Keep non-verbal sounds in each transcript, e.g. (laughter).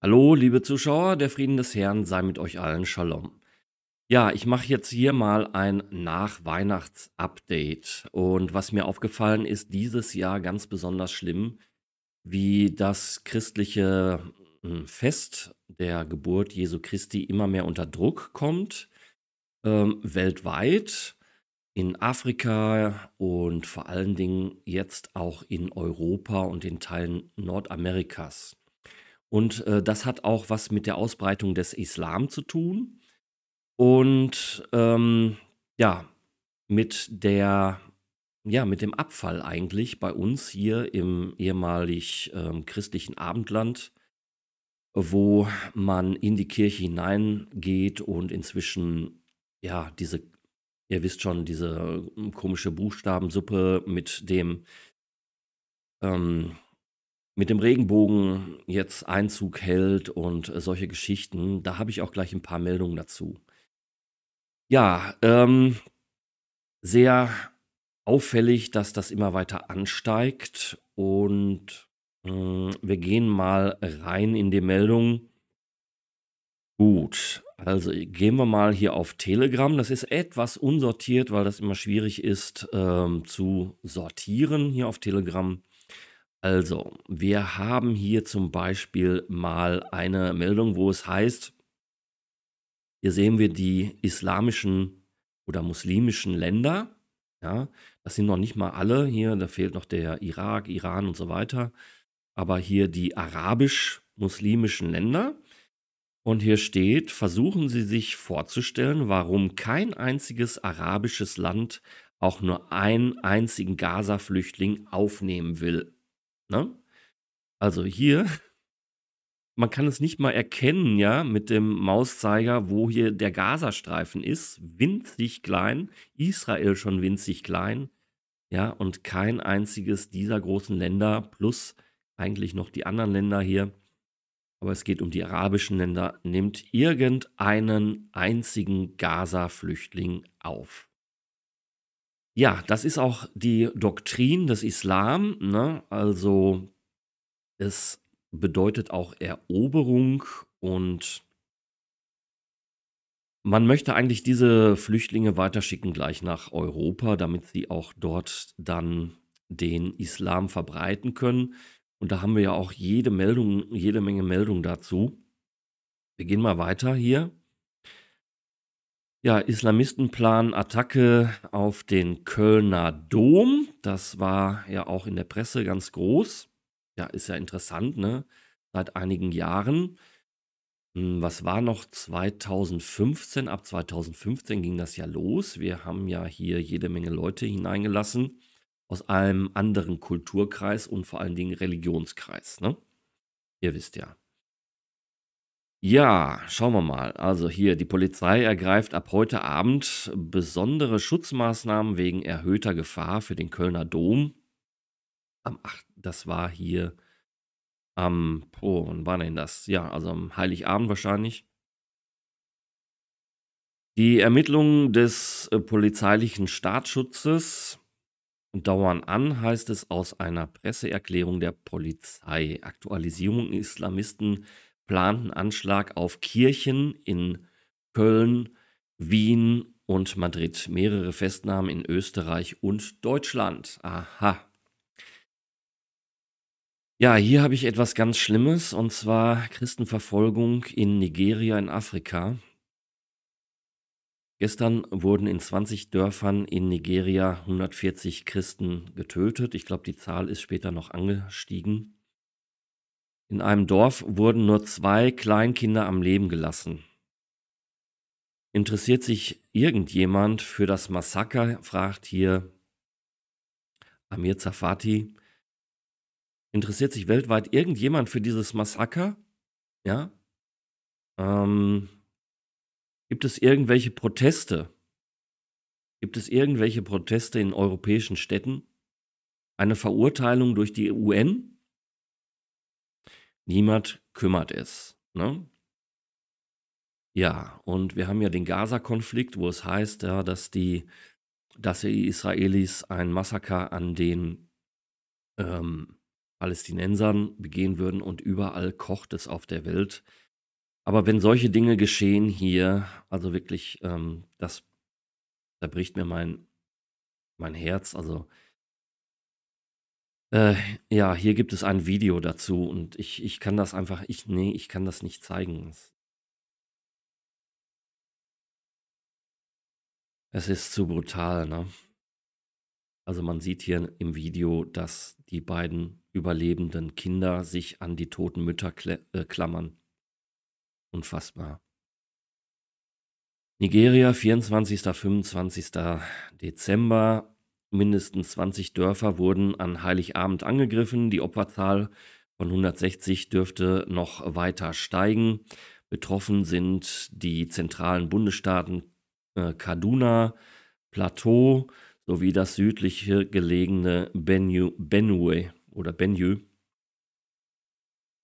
Hallo, liebe Zuschauer, der Frieden des Herrn sei mit euch allen Shalom. Ja, ich mache jetzt hier mal ein nachweihnachts update Und was mir aufgefallen ist, dieses Jahr ganz besonders schlimm, wie das christliche hm, Fest der Geburt Jesu Christi immer mehr unter Druck kommt, ähm, weltweit, in Afrika und vor allen Dingen jetzt auch in Europa und in Teilen Nordamerikas. Und äh, das hat auch was mit der Ausbreitung des Islam zu tun. Und ähm, ja, mit der, ja, mit dem Abfall eigentlich bei uns hier im ehemalig ähm, christlichen Abendland, wo man in die Kirche hineingeht und inzwischen, ja, diese, ihr wisst schon, diese ähm, komische Buchstabensuppe mit dem, ähm, mit dem Regenbogen jetzt Einzug hält und äh, solche Geschichten. Da habe ich auch gleich ein paar Meldungen dazu. Ja, ähm, sehr auffällig, dass das immer weiter ansteigt und äh, wir gehen mal rein in die Meldung. Gut, also gehen wir mal hier auf Telegram. Das ist etwas unsortiert, weil das immer schwierig ist ähm, zu sortieren hier auf Telegram. Also, wir haben hier zum Beispiel mal eine Meldung, wo es heißt, hier sehen wir die islamischen oder muslimischen Länder. Ja, das sind noch nicht mal alle hier, da fehlt noch der Irak, Iran und so weiter. Aber hier die arabisch-muslimischen Länder. Und hier steht, versuchen Sie sich vorzustellen, warum kein einziges arabisches Land auch nur einen einzigen Gaza-Flüchtling aufnehmen will. Ne? Also hier, (laughs) man kann es nicht mal erkennen, ja, mit dem Mauszeiger, wo hier der Gazastreifen ist. Winzig klein, Israel schon winzig klein, ja, und kein einziges dieser großen Länder plus eigentlich noch die anderen Länder hier. Aber es geht um die arabischen Länder, nimmt irgendeinen einzigen Gaza-Flüchtling auf. Ja, das ist auch die Doktrin des Islam. Ne? Also es bedeutet auch Eroberung und man möchte eigentlich diese Flüchtlinge weiterschicken gleich nach Europa, damit sie auch dort dann den Islam verbreiten können. Und da haben wir ja auch jede Meldung, jede Menge Meldungen dazu. Wir gehen mal weiter hier. Ja, Islamisten planen Attacke auf den Kölner Dom. Das war ja auch in der Presse ganz groß. Ja, ist ja interessant, ne? Seit einigen Jahren. Hm, was war noch 2015? Ab 2015 ging das ja los. Wir haben ja hier jede Menge Leute hineingelassen aus einem anderen Kulturkreis und vor allen Dingen Religionskreis. Ne? Ihr wisst ja. Ja, schauen wir mal. Also hier, die Polizei ergreift ab heute Abend besondere Schutzmaßnahmen wegen erhöhter Gefahr für den Kölner Dom. Am 8. Das war hier am, oh, wann war denn das? Ja, also am Heiligabend wahrscheinlich. Die Ermittlungen des äh, polizeilichen Staatsschutzes dauern an, heißt es aus einer Presseerklärung der Polizei. Aktualisierung Islamisten geplanten Anschlag auf Kirchen in Köln, Wien und Madrid. Mehrere Festnahmen in Österreich und Deutschland. Aha. Ja, hier habe ich etwas ganz Schlimmes und zwar Christenverfolgung in Nigeria in Afrika. Gestern wurden in 20 Dörfern in Nigeria 140 Christen getötet. Ich glaube, die Zahl ist später noch angestiegen. In einem Dorf wurden nur zwei Kleinkinder am Leben gelassen. Interessiert sich irgendjemand für das Massaker? fragt hier Amir Zafati. Interessiert sich weltweit irgendjemand für dieses Massaker? Ja? Ähm, gibt es irgendwelche Proteste? Gibt es irgendwelche Proteste in europäischen Städten? Eine Verurteilung durch die UN? niemand kümmert es. Ne? Ja, und wir haben ja den Gaza-Konflikt, wo es heißt, ja, dass die, dass die Israelis ein Massaker an den ähm, Palästinensern begehen würden und überall kocht es auf der Welt. Aber wenn solche Dinge geschehen hier, also wirklich, ähm, das zerbricht da mir mein, mein Herz. Also äh, ja, hier gibt es ein Video dazu und ich, ich kann das einfach, ich, nee, ich kann das nicht zeigen. Es, es ist zu brutal, ne? Also man sieht hier im Video, dass die beiden überlebenden Kinder sich an die toten Mütter kle äh, klammern. Unfassbar. Nigeria, 24. 25. Dezember. Mindestens 20 Dörfer wurden an Heiligabend angegriffen. Die Opferzahl von 160 dürfte noch weiter steigen. Betroffen sind die zentralen Bundesstaaten äh, Kaduna, Plateau sowie das südliche gelegene Benue, Benue oder Benue.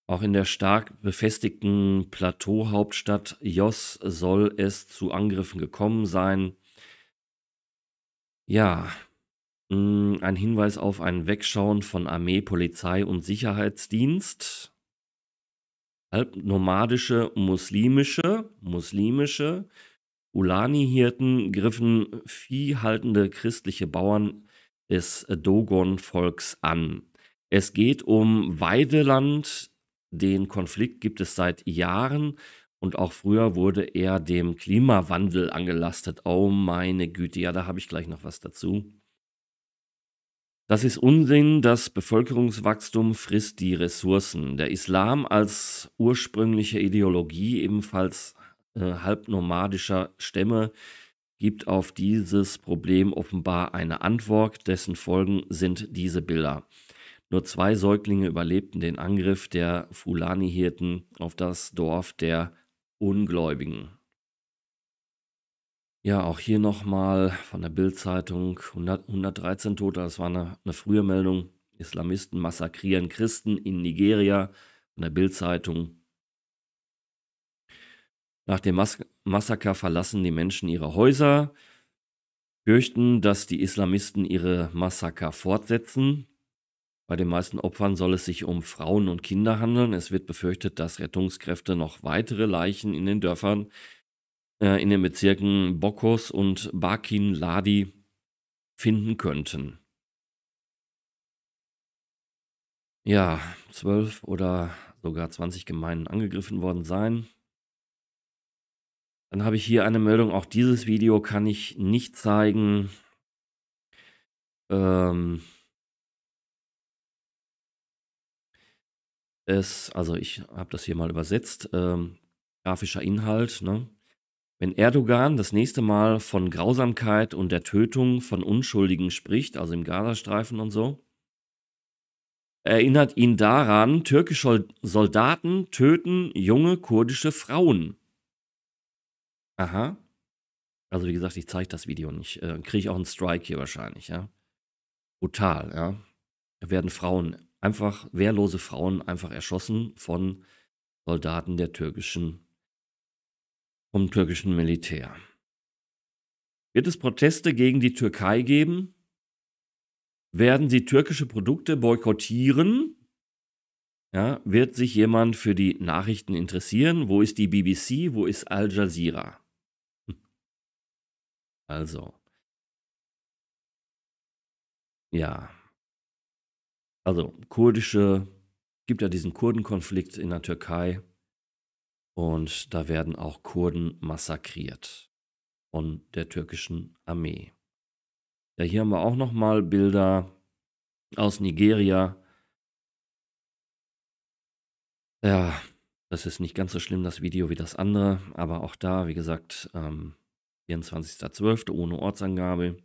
Auch in der stark befestigten Plateauhauptstadt Jos soll es zu Angriffen gekommen sein. Ja, Mm, ein Hinweis auf ein Wegschauen von Armee, Polizei und Sicherheitsdienst. Halbnomadische muslimische, muslimische Ulani-Hirten griffen viehhaltende christliche Bauern des Dogon-Volks an. Es geht um Weideland. Den Konflikt gibt es seit Jahren und auch früher wurde er dem Klimawandel angelastet. Oh meine Güte, ja, da habe ich gleich noch was dazu. Das ist Unsinn, das Bevölkerungswachstum frisst die Ressourcen. Der Islam als ursprüngliche Ideologie ebenfalls äh, halbnomadischer Stämme gibt auf dieses Problem offenbar eine Antwort, dessen Folgen sind diese Bilder. Nur zwei Säuglinge überlebten den Angriff der Fulani-Hirten auf das Dorf der Ungläubigen. Ja, auch hier nochmal von der Bild-Zeitung 113 Tote, das war eine, eine frühe Meldung. Islamisten massakrieren Christen in Nigeria von der Bild-Zeitung. Nach dem Mas Massaker verlassen die Menschen ihre Häuser, fürchten, dass die Islamisten ihre Massaker fortsetzen. Bei den meisten Opfern soll es sich um Frauen und Kinder handeln. Es wird befürchtet, dass Rettungskräfte noch weitere Leichen in den Dörfern äh, in den Bezirken Bokos und Bakin Ladi finden könnten. Ja, zwölf oder sogar 20 Gemeinden angegriffen worden sein. Dann habe ich hier eine Meldung, auch dieses Video kann ich nicht zeigen. Ähm, es, also ich habe das hier mal übersetzt, ähm, grafischer Inhalt, ne? Wenn Erdogan das nächste Mal von Grausamkeit und der Tötung von Unschuldigen spricht, also im Gazastreifen und so, erinnert ihn daran, türkische Soldaten töten junge kurdische Frauen. Aha. Also wie gesagt, ich zeige das Video nicht. Äh, Kriege ich auch einen Strike hier wahrscheinlich, ja. Brutal, ja. Da werden Frauen, einfach wehrlose Frauen einfach erschossen von Soldaten der türkischen vom türkischen Militär. Wird es Proteste gegen die Türkei geben? Werden sie türkische Produkte boykottieren? Ja, wird sich jemand für die Nachrichten interessieren? Wo ist die BBC? Wo ist Al Jazeera? (laughs) Also. Ja. Also, kurdische, gibt ja diesen Kurdenkonflikt in der Türkei. Und da werden auch Kurden massakriert von der türkischen Armee. Ja, hier haben wir auch nochmal Bilder aus Nigeria. Ja, das ist nicht ganz so schlimm, das Video wie das andere, aber auch da, wie gesagt, ähm, 24.12. ohne Ortsangabe.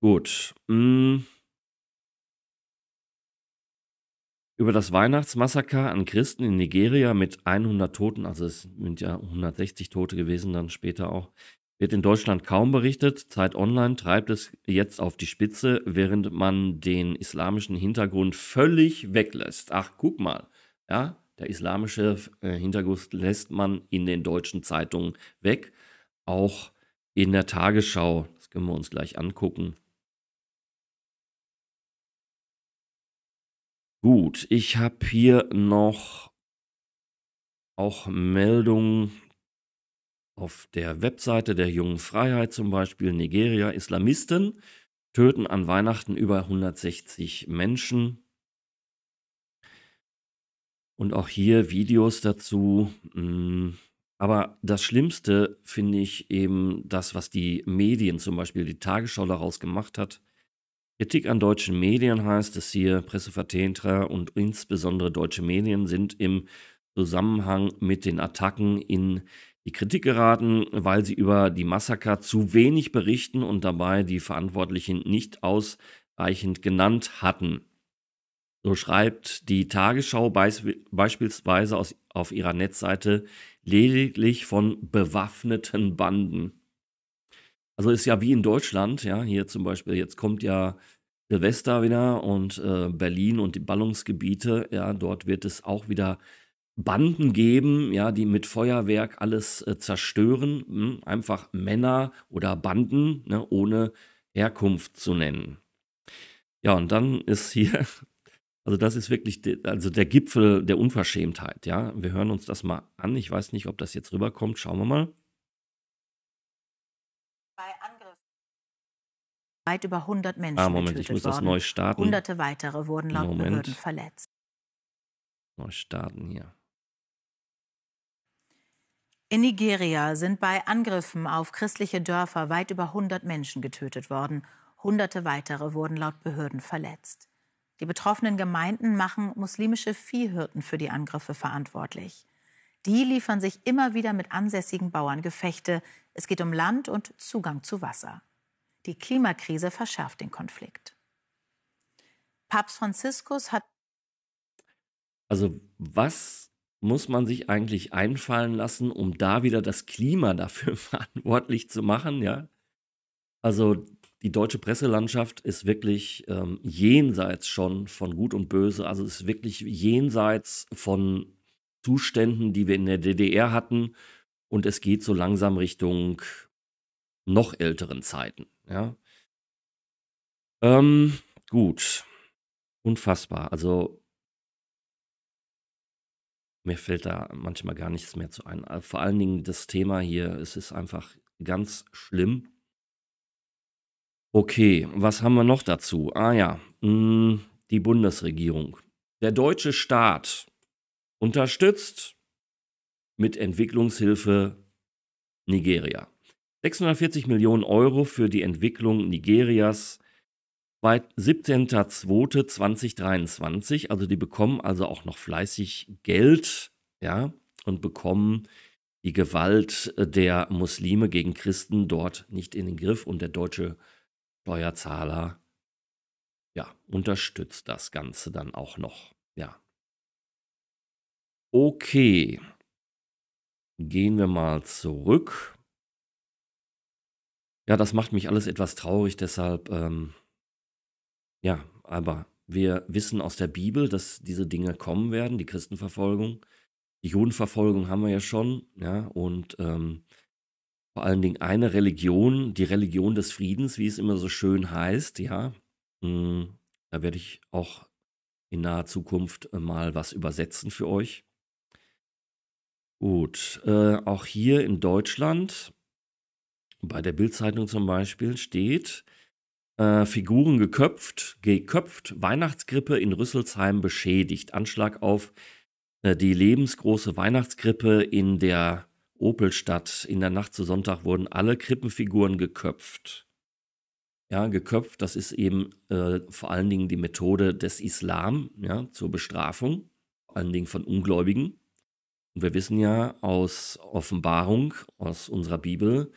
Gut. Mh. Mm. Über das Weihnachtsmassaker an Christen in Nigeria mit 100 Toten, also es sind ja 160 Tote gewesen, dann später auch, wird in Deutschland kaum berichtet. Zeit Online treibt es jetzt auf die Spitze, während man den islamischen Hintergrund völlig weglässt. Ach, guck mal, ja, der islamische äh, Hintergrund lässt man in den deutschen Zeitungen weg, auch in der Tagesschau. Das können wir uns gleich angucken. Gut, ich habe hier noch auch Meldungen auf der Webseite der Jungen Freiheit zum Beispiel Nigeria. Islamisten töten an Weihnachten über 160 Menschen. Und auch hier Videos dazu. Hm, aber das Schlimmste finde ich eben das, was die Medien, zum Beispiel die Tagesschau daraus gemacht hat. Kritik an deutschen Medien heißt es hier, Pressevertreter und insbesondere deutsche Medien sind im Zusammenhang mit den Attacken in die Kritik geraten, weil sie über die Massaker zu wenig berichten und dabei die Verantwortlichen nicht ausreichend genannt hatten. So schreibt die Tagesschau beispielsweise aus, auf ihrer Netzseite lediglich von bewaffneten Banden. Also ist ja wie in Deutschland, ja, hier zum Beispiel, jetzt kommt ja Silvester wieder und äh, Berlin und die Ballungsgebiete, ja, dort wird es auch wieder Banden geben, ja, die mit Feuerwerk alles äh, zerstören. Hm? Einfach Männer oder Banden, ne, ohne Herkunft zu nennen. Ja, und dann ist hier, (laughs) also das ist wirklich de, also der Gipfel der Unverschämtheit, ja. Wir hören uns das mal an. Ich weiß nicht, ob das jetzt rüberkommt. Schauen wir mal bei Angriffen. Weit über 100 ah, Menschen ah, Moment, getötet ich muss worden. das neu starten. Hunderte weitere wurden laut Moment. Behörden verletzt. Neu starten hier. In Nigeria sind bei Angriffen auf christliche Dörfer weit über 100 Menschen getötet worden. Hunderte weitere wurden laut Behörden verletzt. Die betroffenen Gemeinden machen muslimische Viehhirten für die Angriffe verantwortlich. Die liefern sich immer wieder mit ansässigen Bauern Gefechte. Es geht um Land und Zugang zu Wasser. Die Klimakrise verschärft den Konflikt. Papst Franziskus hat. Also was muss man sich eigentlich einfallen lassen, um da wieder das Klima dafür (laughs) verantwortlich zu machen, ja? Also die deutsche Presselandschaft ist wirklich ähm, jenseits schon von Gut und Böse, also ist wirklich jenseits von Zuständen, die wir in der DDR hatten. Und es geht so langsam Richtung noch älteren Zeiten. Ja. Ähm, gut. Unfassbar. Also mir fällt da manchmal gar nichts mehr zu ein. Also, vor allen Dingen das Thema hier, es ist einfach ganz schlimm. Okay, was haben wir noch dazu? Ah ja, mh, hm, die Bundesregierung. Der deutsche Staat unterstützt mit Entwicklungshilfe Nigeria. 640 Millionen Euro für die Entwicklung Nigerias bei 17.02.2023. Also die bekommen also auch noch fleißig Geld, ja, und bekommen die Gewalt der Muslime gegen Christen dort nicht in den Griff und der deutsche Steuerzahler ja, unterstützt das Ganze dann auch noch. Ja, Okay, gehen wir mal zurück. Ja, das macht mich alles etwas traurig, deshalb, ähm, ja, aber wir wissen aus der Bibel, dass diese Dinge kommen werden, die Christenverfolgung. Die Judenverfolgung haben wir ja schon, ja, und ähm, vor allen Dingen eine Religion, die Religion des Friedens, wie es immer so schön heißt, ja. Mh, hm, da werde ich auch in naher Zukunft äh, mal was übersetzen für euch. Gut, äh, auch hier in Deutschland, bei der Bildzeitung zum Beispiel, steht äh, Figuren geköpft, geköpft, Weihnachtsgrippe in Rüsselsheim beschädigt. Anschlag auf äh, die lebensgroße Weihnachtsgrippe in der Opelstadt. In der Nacht zu Sonntag wurden alle Krippenfiguren geköpft. Ja, geköpft, das ist eben äh, vor allen Dingen die Methode des Islam ja, zur Bestrafung, vor allen Dingen von Ungläubigen. Und wir wissen ja aus Offenbarung, aus unserer Bibel,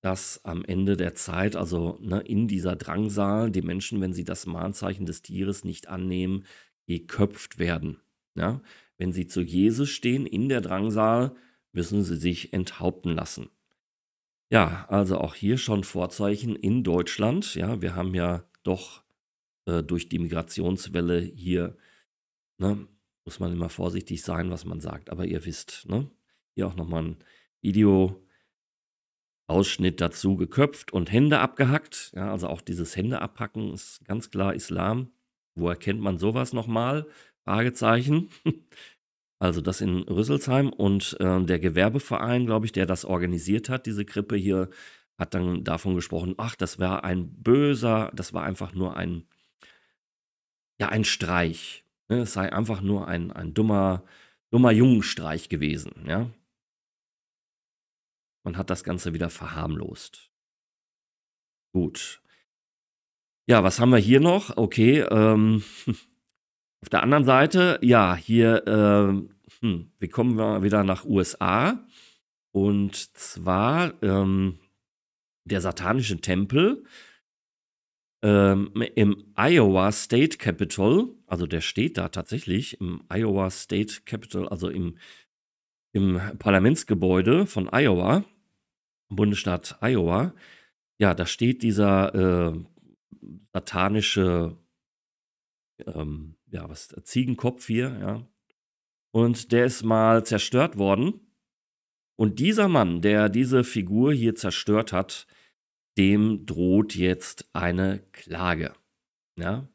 dass am Ende der Zeit, also ne, in dieser Drangsal, die Menschen, wenn sie das Mahnzeichen des Tieres nicht annehmen, geköpft werden. Ja? Wenn sie zu Jesus stehen in der Drangsal, müssen sie sich enthaupten lassen. Ja, also auch hier schon Vorzeichen in Deutschland. Ja, wir haben ja doch äh, durch die Migrationswelle hier ne, muss man immer vorsichtig sein, was man sagt. Aber ihr wisst, ne? Hier auch nochmal ein Video-Ausschnitt dazu geköpft und Hände abgehackt. Ja, also auch dieses Hände abhacken ist ganz klar Islam. Wo erkennt man sowas nochmal? Fragezeichen. (laughs) Also das in Rüsselsheim und äh, der Gewerbeverein, glaube ich, der das organisiert hat, diese Krippe hier, hat dann davon gesprochen, ach, das war ein böser, das war einfach nur ein, ja, ein Streich. Ne, es sei einfach nur ein, ein dummer, dummer Jungenstreich gewesen. Ja? Man hat das Ganze wieder verharmlost. Gut. Ja, was haben wir hier noch? Okay, ähm, (laughs) auf der anderen Seite, ja, hier, ähm, hm, wir kommen wieder nach USA. Und zwar ähm, der satanische Tempel ähm, im Iowa State Capitol, also der steht da tatsächlich, im Iowa State Capitol, also im, im Parlamentsgebäude von Iowa, Bundesstaat Iowa, ja, da steht dieser äh, satanische, ähm, ja, was, Ziegenkopf hier, ja. Und der ist mal zerstört worden. Und dieser Mann, der diese Figur hier zerstört hat, dem droht jetzt eine Klage. Ja?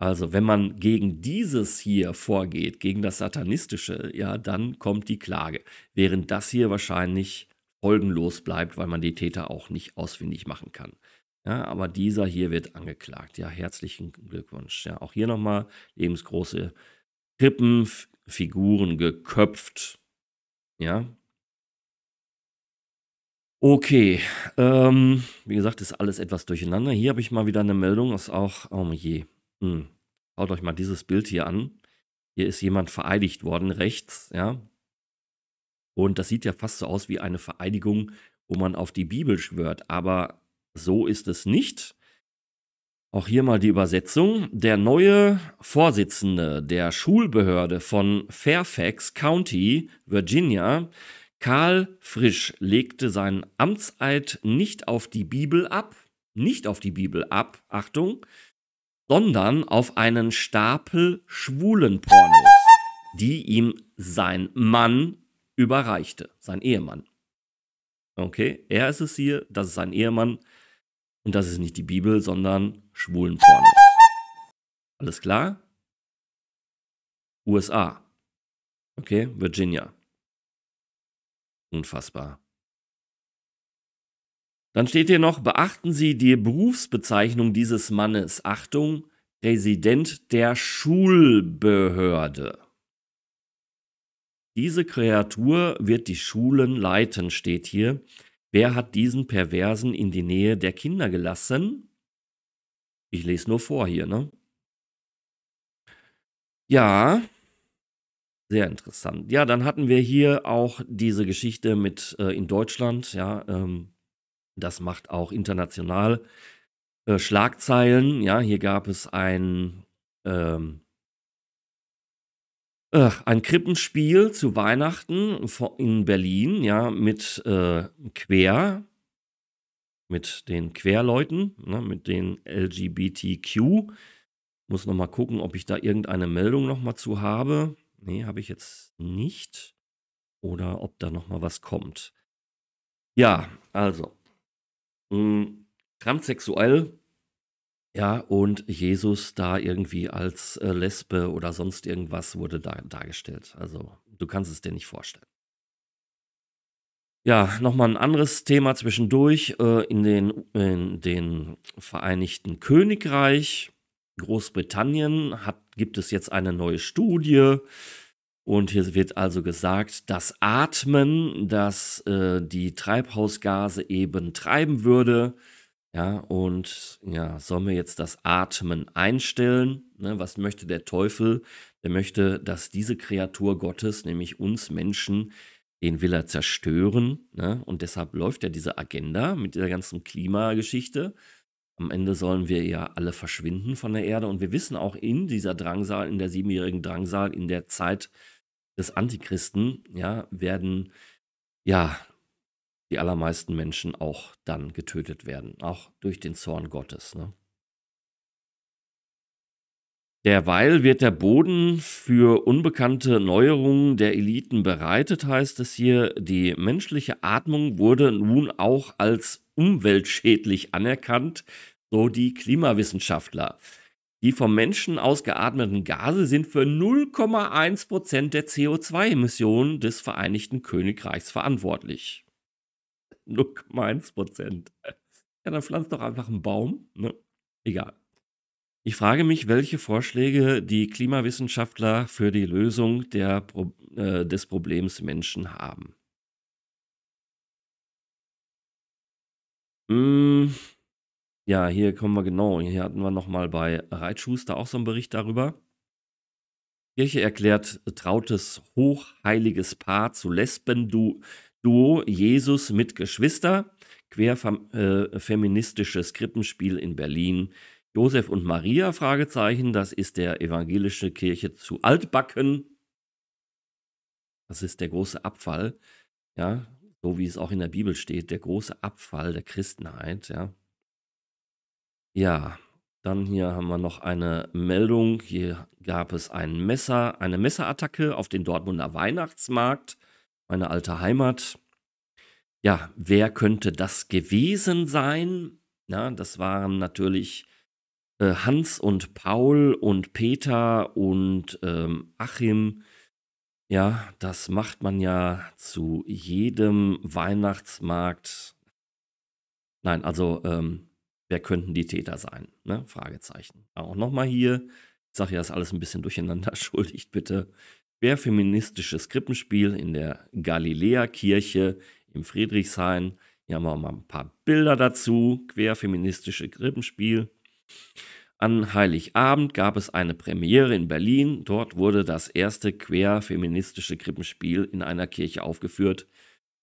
Also wenn man gegen dieses hier vorgeht, gegen das Satanistische, ja, dann kommt die Klage. Während das hier wahrscheinlich folgenlos bleibt, weil man die Täter auch nicht ausfindig machen kann. Ja, aber dieser hier wird angeklagt. Ja, herzlichen Glückwunsch. Ja, auch hier nochmal lebensgroße Krippenfiguren geköpft. Ja, Okay, ähm, wie gesagt, ist alles etwas durcheinander. Hier habe ich mal wieder eine Meldung, ist auch, oh je, hm. schaut euch mal dieses Bild hier an. Hier ist jemand vereidigt worden, rechts, ja. Und das sieht ja fast so aus wie eine Vereidigung, wo man auf die Bibel schwört, aber so ist es nicht. Auch hier mal die Übersetzung. Der neue Vorsitzende der Schulbehörde von Fairfax County, Virginia, Karl Frisch legte seinen Amtseid nicht auf die Bibel ab, nicht auf die Bibel ab, Achtung, sondern auf einen Stapel schwulen Pornos, die ihm sein Mann überreichte, sein Ehemann. Okay, er ist es hier, das ist sein Ehemann und das ist nicht die Bibel, sondern schwulen Pornos. Alles klar? USA. Okay, Virginia. Unfassbar. Dann steht hier noch, beachten Sie die Berufsbezeichnung dieses Mannes. Achtung, Präsident der Schulbehörde. Diese Kreatur wird die Schulen leiten, steht hier. Wer hat diesen Perversen in die Nähe der Kinder gelassen? Ich lese nur vor hier, ne? Ja, sehr interessant. Ja, dann hatten wir hier auch diese Geschichte mit äh, in Deutschland. Ja, ähm, das macht auch international äh, Schlagzeilen. Ja, hier gab es ein, ähm, ein Krippenspiel zu Weihnachten in Berlin, ja, mit äh, Quer, mit den Querleuten, ne, mit den LGBTQ. Muss nochmal gucken, ob ich da irgendeine Meldung nochmal zu habe. Nee, habe ich jetzt nicht. Oder ob da nochmal was kommt. Ja, also. Mh, hm, transsexuell. Ja, und Jesus da irgendwie als äh, Lesbe oder sonst irgendwas wurde da, dargestellt. Also, du kannst es dir nicht vorstellen. Ja, nochmal ein anderes Thema zwischendurch. Äh, in, den, in den Vereinigten Königreich Großbritannien hat, gibt es jetzt eine neue Studie. Und hier wird also gesagt, dass Atmen, das äh, die Treibhausgase eben treiben würde. Ja, und ja, sollen wir jetzt das Atmen einstellen? Ne, was möchte der Teufel? Der möchte, dass diese Kreatur Gottes, nämlich uns Menschen, den will er zerstören. Ne? Und deshalb läuft ja diese Agenda mit der ganzen Klimageschichte. Am Ende sollen wir ja alle verschwinden von der Erde. Und wir wissen auch in dieser Drangsal, in der siebenjährigen Drangsal, in der Zeit des Antichristen, ja, werden ja die allermeisten Menschen auch dann getötet werden, auch durch den Zorn Gottes. Ne? Derweil wird der Boden für unbekannte Neuerungen der Eliten bereitet, heißt es hier. Die menschliche Atmung wurde nun auch als umweltschädlich anerkannt, so die Klimawissenschaftler. Die vom Menschen ausgeatmeten Gase sind für 0,1 Prozent der CO2-Emissionen des Vereinigten Königreichs verantwortlich. 0,1 Prozent. Ja, dann pflanzt doch einfach einen Baum. Ne? Egal. Ich frage mich, welche Vorschläge die Klimawissenschaftler für die Lösung der, äh, des Problems Menschen haben. Mm, ja, hier kommen wir genau. Hier hatten wir nochmal bei Reitschuster auch so einen Bericht darüber. Kirche erklärt trautes, hochheiliges Paar zu Lesben-Duo Jesus mit Geschwister. Querfeministisches äh, Krippenspiel in Berlin. Josef und Maria, Fragezeichen, das ist der evangelische Kirche zu Altbacken. Das ist der große Abfall. Ja, so wie es auch in der Bibel steht, der große Abfall der Christenheit, ja. Ja, dann hier haben wir noch eine Meldung. Hier gab es ein Messer, eine Messerattacke auf den Dortmunder Weihnachtsmarkt, meine alte Heimat. Ja, wer könnte das gewesen sein? Ja, das waren natürlich äh, Hans und Paul und Peter und ähm, Achim. Ja, das macht man ja zu jedem Weihnachtsmarkt. Nein, also ähm, wer könnten die Täter sein? Ne? Fragezeichen. Auch nochmal hier, ich sage ja, ist alles ein bisschen (laughs) durcheinander, schuldigt bitte. Wer feministisches Krippenspiel in der Galilea-Kirche im Friedrichshain? Hier haben wir mal ein paar Bilder dazu. Querfeministische Krippenspiel. An Heiligabend gab es eine Premiere in Berlin. Dort wurde das erste querfeministische Krippenspiel in einer Kirche aufgeführt.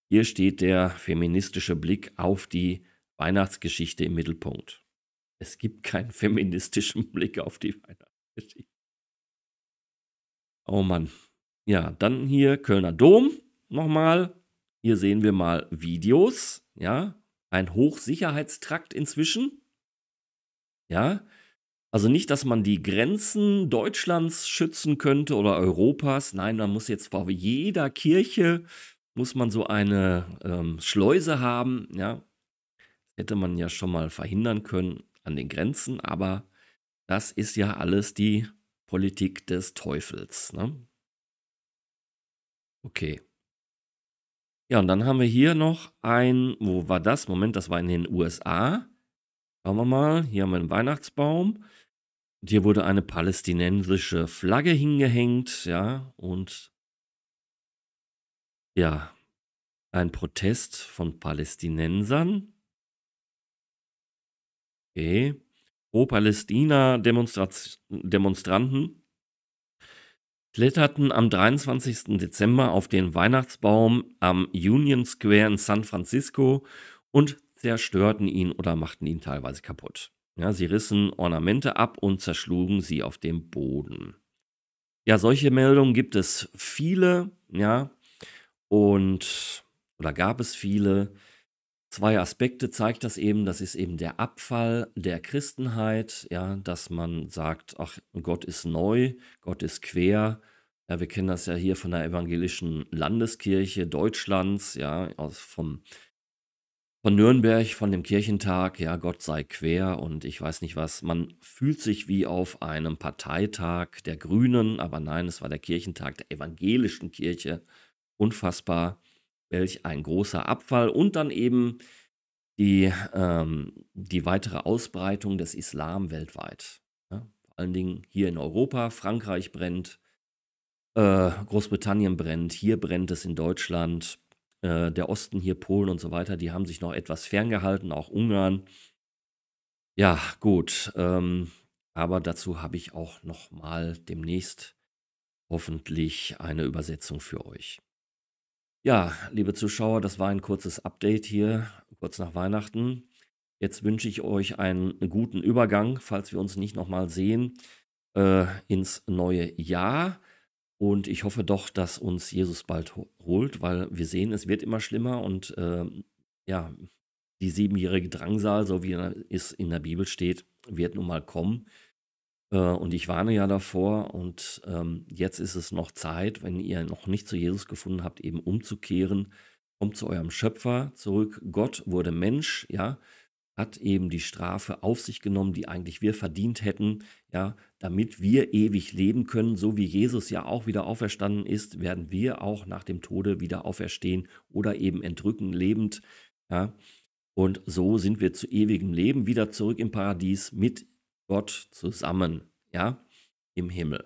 Hier steht der feministische Blick auf die Weihnachtsgeschichte im Mittelpunkt. Es gibt keinen feministischen (laughs) Blick auf die Weihnachtsgeschichte. Oh Mann. Ja, dann hier Kölner Dom nochmal. Hier sehen wir mal Videos. Ja, ein Hochsicherheitstrakt inzwischen. Ja, also nicht, dass man die Grenzen Deutschlands schützen könnte oder Europas. Nein, man muss jetzt vor jeder Kirche muss man so eine ähm, Schleuse haben. Ja, hätte man ja schon mal verhindern können an den Grenzen, aber das ist ja alles die Politik des Teufels. Ne? Okay. Ja, und dann haben wir hier noch ein, wo war das? Moment, das war in den USA. Schauen wir mal, hier haben wir einen Weihnachtsbaum. Und hier wurde eine palästinensische Flagge hingehängt, ja, und ja, ein Protest von Palästinensern. Okay. Pro-Palästina-Demonstranten kletterten am 23. Dezember auf den Weihnachtsbaum am Union Square in San Francisco und zerstörten ihn oder machten ihn teilweise kaputt. Ja, sie rissen Ornamente ab und zerschlugen sie auf dem Boden. Ja, solche Meldungen gibt es viele, ja, und oder gab es viele. Zwei Aspekte zeigt das eben, das ist eben der Abfall der Christenheit, ja, dass man sagt, ach, Gott ist neu, Gott ist quer. Ja, wir kennen das ja hier von der evangelischen Landeskirche Deutschlands, ja, aus vom von Nürnberg, von dem Kirchentag, ja, Gott sei quer und ich weiß nicht was. Man fühlt sich wie auf einem Parteitag der Grünen, aber nein, es war der Kirchentag der evangelischen Kirche. Unfassbar, welch ein großer Abfall. Und dann eben die, ähm, die weitere Ausbreitung des Islam weltweit. Ja, vor allen Dingen hier in Europa, Frankreich brennt, äh, Großbritannien brennt, hier brennt es in Deutschland äh, der Osten hier, Polen und so weiter, die haben sich noch etwas ferngehalten, auch Ungarn. Ja, gut. Ähm, aber dazu habe ich auch noch mal demnächst hoffentlich eine Übersetzung für euch. Ja, liebe Zuschauer, das war ein kurzes Update hier, kurz nach Weihnachten. Jetzt wünsche ich euch einen guten Übergang, falls wir uns nicht nochmal sehen, äh, ins neue Jahr. Und ich hoffe doch, dass uns Jesus bald holt, weil wir sehen, es wird immer schlimmer und äh, ja, die siebenjährige Drangsal, so wie es in der Bibel steht, wird nun mal kommen. Äh, und ich warne ja davor und ähm, jetzt ist es noch Zeit, wenn ihr noch nicht zu Jesus gefunden habt, eben umzukehren. Kommt zu eurem Schöpfer zurück. Gott wurde Mensch, ja hat eben die Strafe auf sich genommen, die eigentlich wir verdient hätten, ja, damit wir ewig leben können, so wie Jesus ja auch wieder auferstanden ist, werden wir auch nach dem Tode wieder auferstehen oder eben entrücken lebend, ja. Und so sind wir zu ewigem Leben wieder zurück im Paradies mit Gott zusammen, ja, im Himmel.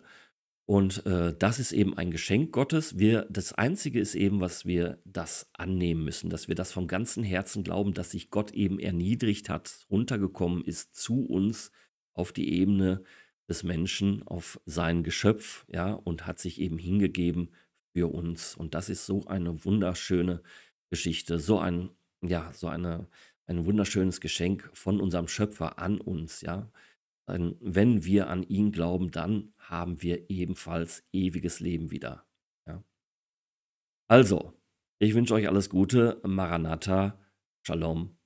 Und äh, das ist eben ein Geschenk Gottes. Wir, das Einzige ist eben, was wir das annehmen müssen, dass wir das vom ganzen Herzen glauben, dass sich Gott eben erniedrigt hat, runtergekommen ist zu uns auf die Ebene des Menschen, auf sein Geschöpf, ja, und hat sich eben hingegeben für uns. Und das ist so eine wunderschöne Geschichte, so ein, ja, so eine, ein wunderschönes Geschenk von unserem Schöpfer an uns, ja. Ähm, wenn wir an ihn glauben, dann haben wir ebenfalls ewiges Leben wieder. Ja. Also, ich wünsche euch alles Gute, Maranatha, Shalom.